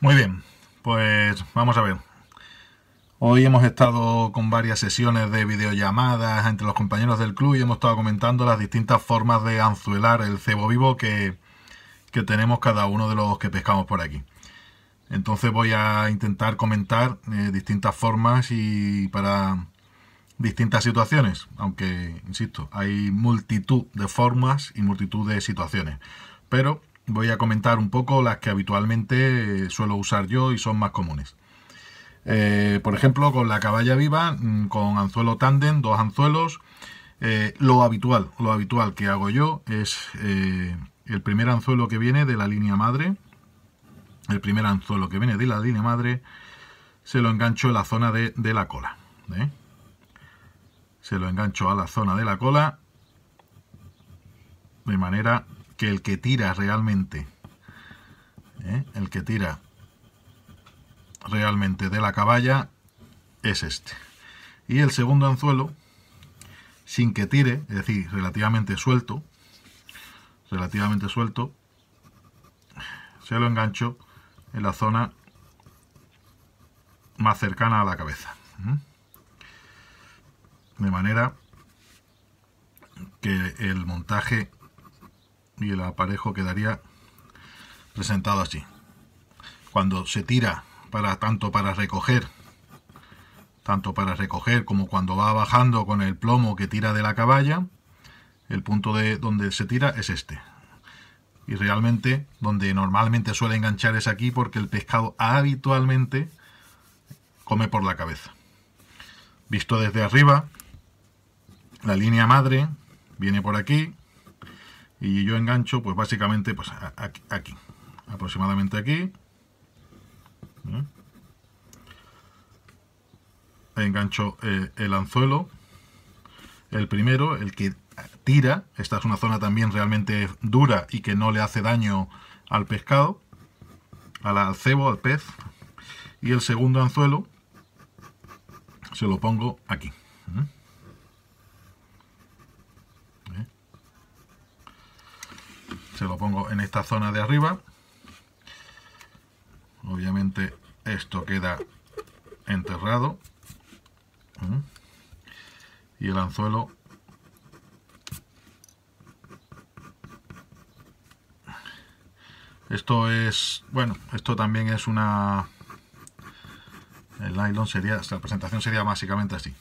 Muy bien, pues vamos a ver. Hoy hemos estado con varias sesiones de videollamadas entre los compañeros del club y hemos estado comentando las distintas formas de anzuelar el cebo vivo que, tenemos cada uno de los que pescamos por aquí. Entonces voy a intentar comentar eh, distintas formas y para distintas situaciones, aunque, insisto, hay multitud de formas y multitud de situaciones. Pero voy a comentar un poco las que habitualmente eh, suelo usar yo y son más comunes. Eh, por ejemplo, con la caballa viva, mm, con anzuelo tándem, dos anzuelos. Eh, lo habitual, lo habitual que hago yo es el primer anzuelo que viene de la línea madre. El primer anzuelo que viene de la línea madre se lo engancho en la zona de, de la cola. Se lo engancho a la zona de la cola de manera que el que tira realmente, ¿eh? el que tira realmente de la caballa es este. Y el segundo anzuelo, sin que tire, es decir, relativamente suelto, relativamente suelto, se lo engancho en la zona más cercana a la cabeza. De manera que el montaje y el aparejo quedaría presentado así. Cuando se tira para tanto para recoger, tanto para recoger como cuando va bajando con el plomo que tira de la caballa, el punto de donde se tira es este. Y realmente donde normalmente suele enganchar es aquí porque el pescado habitualmente come por la cabeza. Visto desde arriba, la línea madre viene por aquí, y yo engancho pues básicamente pues aquí, aproximadamente aquí ¿eh? engancho eh, el anzuelo el primero, el que tira esta es una zona también realmente dura y que no le hace daño al pescado al cebo, al pez y el segundo anzuelo se lo pongo aquí ¿eh? se lo pongo en esta zona de arriba obviamente esto queda enterrado ¿eh? y el anzuelo esto es bueno esto también es una el nylon sería la presentación sería básicamente así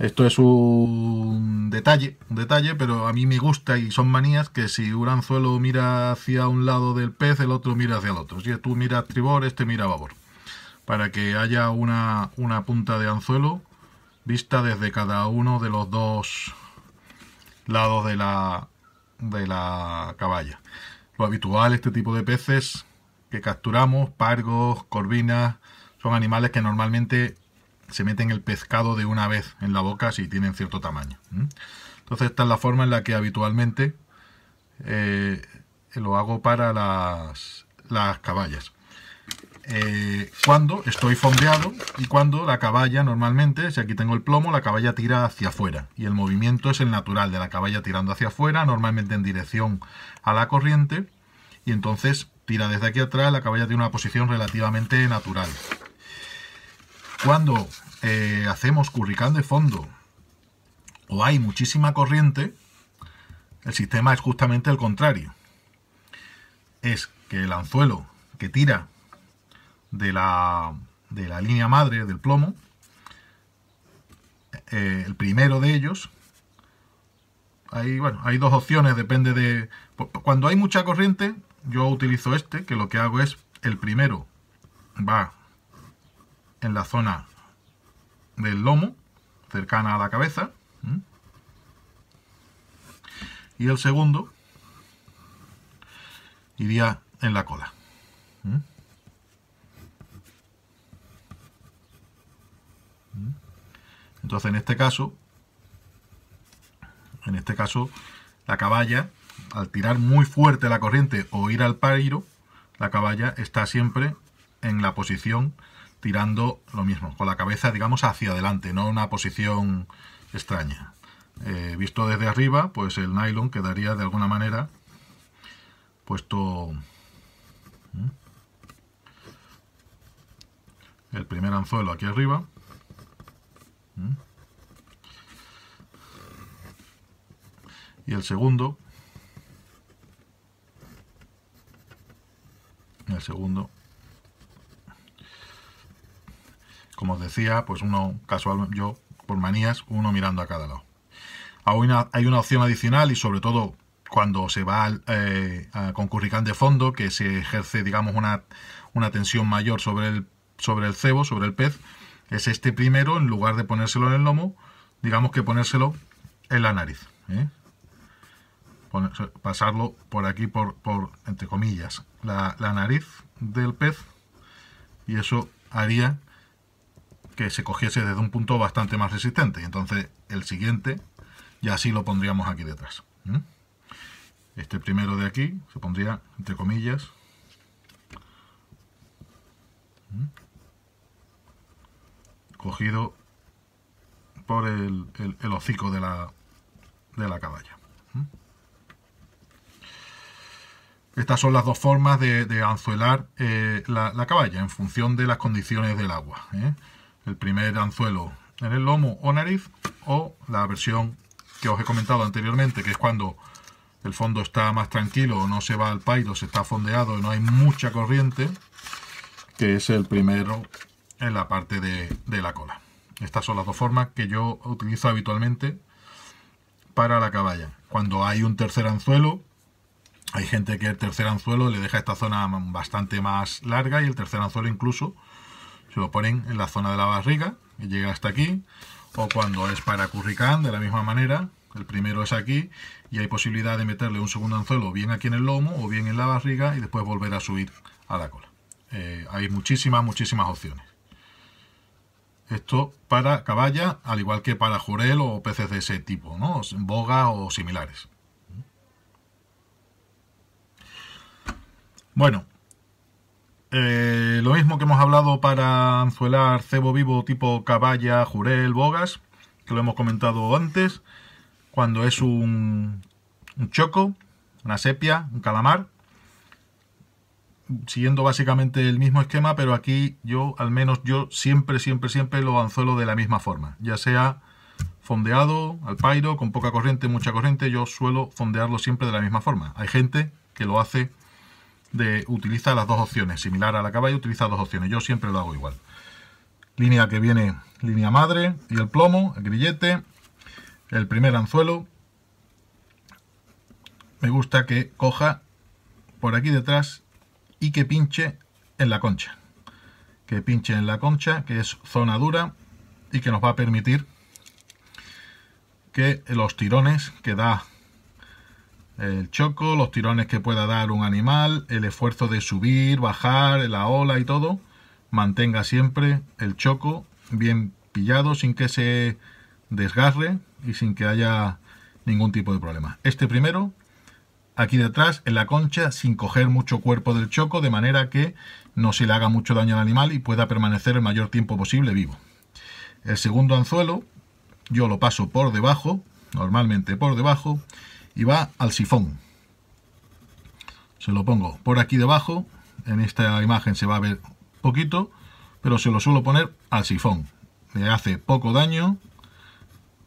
esto es un detalle, detalle, pero a mí me gusta y son manías que si un anzuelo mira hacia un lado del pez, el otro mira hacia el otro. Si tú miras tribor, este mira babor. Para que haya una, una punta de anzuelo vista desde cada uno de los dos lados de la, de la caballa. Lo habitual, este tipo de peces que capturamos, pargos, corvinas, son animales que normalmente se meten el pescado de una vez en la boca si tienen cierto tamaño. Entonces esta es la forma en la que habitualmente eh, lo hago para las, caballas. Eh, cuando estoy fondeado y cuando la caballa normalmente, si aquí tengo el plomo, la caballa tira hacia afuera y el movimiento es el natural de la caballa tirando hacia afuera, normalmente en dirección a la corriente y entonces tira desde aquí atrás, la caballa tiene una posición relativamente natural. Cuando eh, hacemos curricán de fondo o hay muchísima corriente, el sistema es justamente el contrario. Es que el anzuelo que tira de la, línea madre del plomo, eh, el primero de ellos, hay, bueno, hay dos opciones, depende de... Cuando hay mucha corriente, yo utilizo este, que lo que hago es el primero va en la zona del lomo, cercana a la cabeza. Y el segundo iría en la cola. Entonces, en este caso, en este caso, la caballa, al tirar muy fuerte la corriente o ir al pairo, la caballa está siempre en la posición tirando lo mismo, con la cabeza, digamos, hacia adelante, no una posición extraña. Eh, visto desde arriba, pues el nylon quedaría de alguna manera puesto... ¿Mm? El primer anzuelo aquí arriba. ¿Mm? Y el segundo. El segundo como os decía, pues uno casual, yo por manías, uno mirando a cada lado. hay una opción adicional y sobre todo cuando se va al, eh, concurricán de fondo, que se ejerce, digamos, una, una tensión mayor sobre el, sobre el cebo, sobre el pez, es este primero, en lugar de ponérselo en el lomo, digamos que ponérselo en la nariz. ¿eh? pasarlo por aquí, por, entre comillas, la, la, nariz del pez y eso haría que se cogiese desde un punto bastante más resistente. Y entonces el siguiente y así lo pondríamos aquí detrás. Este primero de aquí se pondría entre comillas. Cogido por el, hocico de la, de la caballa. Estas son las dos formas de, anzuelar eh, la, caballa en función de las condiciones del agua. ¿eh? el primer anzuelo en el lomo o nariz o la versión que os he comentado anteriormente, que es cuando el fondo está más tranquilo, no se va al o se está fondeado y no hay mucha corriente, que es el primero en la parte de, de la cola. Estas son las dos formas que yo utilizo habitualmente para la caballa. Cuando hay un tercer anzuelo, hay gente que el tercer anzuelo le deja esta zona bastante más larga y el tercer anzuelo incluso se lo ponen en la zona de la barriga y llega hasta aquí o cuando es para curricán de la misma manera el primero es aquí y hay posibilidad de meterle un segundo anzuelo bien aquí en el lomo o bien en la barriga y después volver a subir a la cola eh, hay muchísimas muchísimas opciones esto para caballa al igual que para jurel o peces de ese tipo no boga o similares bueno eh, lo mismo que hemos hablado para anzuelar cebo vivo tipo caballa, jurel, bogas, que lo hemos comentado antes, cuando es un, un choco, una sepia, un calamar, siguiendo básicamente el mismo esquema, pero aquí yo, al menos yo, siempre, siempre, siempre lo anzuelo de la misma forma, ya sea fondeado, al pairo, con poca corriente, mucha corriente, yo suelo fondearlo siempre de la misma forma. Hay gente que lo hace de, utilizar las dos opciones, similar a la caballa utiliza dos opciones, yo siempre lo hago igual. Línea que viene, línea madre y el plomo, el grillete, el primer anzuelo. Me gusta que coja por aquí detrás y que pinche en la concha. Que pinche en la concha, que es zona dura y que nos va a permitir que los tirones que da el choco, los tirones que pueda dar un animal, el esfuerzo de subir, bajar, la ola y todo, mantenga siempre el choco bien pillado sin que se desgarre y sin que haya ningún tipo de problema. Este primero, aquí detrás, en la concha, sin coger mucho cuerpo del choco, de manera que no se le haga mucho daño al animal y pueda permanecer el mayor tiempo posible vivo. El segundo anzuelo, yo lo paso por debajo, normalmente por debajo, va al sifón. Se lo pongo por aquí debajo, en esta imagen se va a ver poquito, pero se lo suelo poner al sifón. Le hace poco daño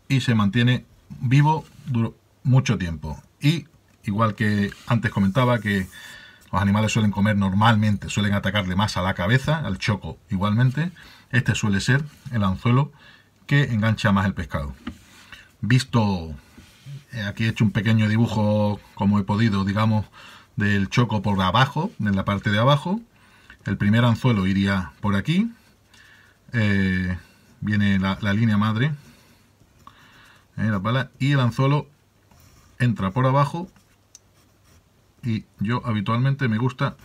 y se mantiene vivo mucho tiempo. Y igual que antes comentaba que los animales suelen comer normalmente, suelen atacarle más a la cabeza, al choco igualmente, este suele ser el anzuelo que engancha más el pescado. Visto eh, aquí he hecho un pequeño dibujo, como he podido, digamos, del choco por abajo, en la parte de abajo. El primer anzuelo iría por aquí. Eh, viene la, línea madre. Eh, la pala. Y el anzuelo entra por abajo. Y yo habitualmente me gusta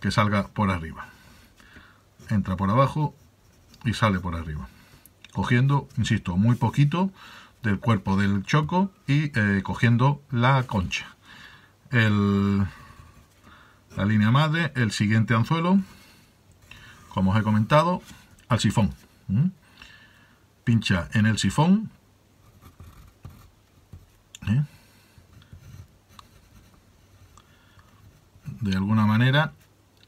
que salga por arriba. Entra por abajo y sale por arriba. Cogiendo, insisto, muy poquito del cuerpo del choco y eh, cogiendo la concha. El, la línea madre, el siguiente anzuelo, como os he comentado, al sifón. Pincha en el sifón. ¿eh? De alguna manera,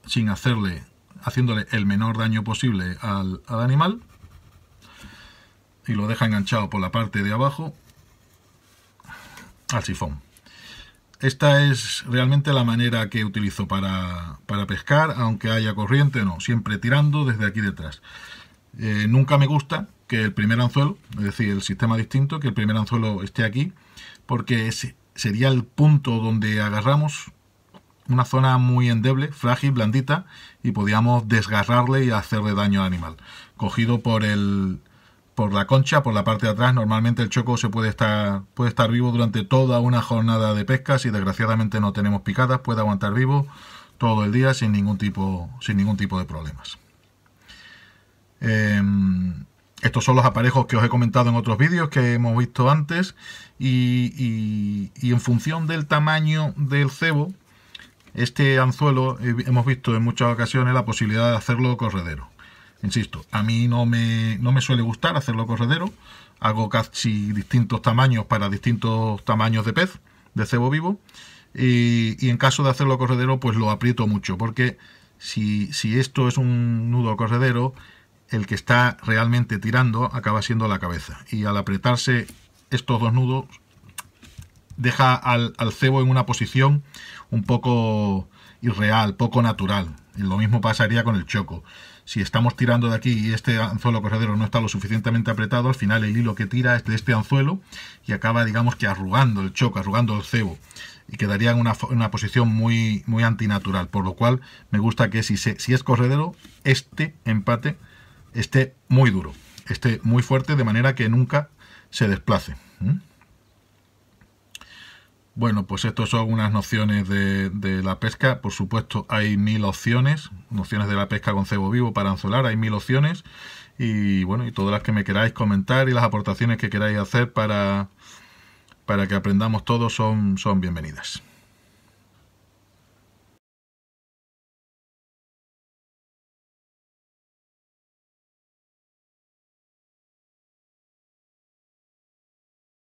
sin hacerle, haciéndole el menor daño posible al animal y lo deja enganchado por la parte de abajo al sifón. Esta es realmente la manera que utilizo para, pescar, aunque haya corriente no, siempre tirando desde aquí detrás. Eh, nunca me gusta que el primer anzuelo, es decir, el sistema distinto, que el primer anzuelo esté aquí, porque sería el punto donde agarramos una zona muy endeble, frágil, blandita, y podíamos desgarrarle y hacerle daño al animal. Cogido por el, por la concha, por la parte de atrás. Normalmente el choco se puede estar, puede estar vivo durante toda una jornada de pesca. Si desgraciadamente no tenemos picadas, puede aguantar vivo todo el día sin ningún tipo, sin ningún tipo de problemas. Em, estos son los aparejos que os he comentado en otros vídeos que hemos visto antes y en función del tamaño del cebo, este anzuelo eh, hemos visto en muchas ocasiones la posibilidad de hacerlo corredero. Insisto, a mí no me, no me suele gustar hacerlo corredero. Hago casi distintos tamaños para distintos tamaños de pez, de cebo vivo. Y, en caso de hacerlo corredero, pues lo aprieto mucho, porque si, esto es un nudo corredero, el que está realmente tirando acaba siendo la cabeza. Y al apretarse estos dos nudos, deja al, al, cebo en una posición un poco irreal, poco natural. lo mismo pasaría con el choco si estamos tirando de aquí y este anzuelo corredero no está lo suficientemente apretado, al final el hilo que tira es de este anzuelo y acaba, digamos que arrugando el choque, arrugando el cebo y quedaría en una, posición muy, muy antinatural. Por lo cual me gusta que si, si es corredero, este empate esté muy duro, esté muy fuerte, de manera que nunca se desplace. Bueno, pues estas son unas nociones de, la pesca. Por supuesto, hay mil opciones, nociones de la pesca con cebo vivo para anzolar, hay mil opciones. Y bueno, y todas las que me queráis comentar y las aportaciones que queráis hacer para, para que aprendamos todos son, son bienvenidas.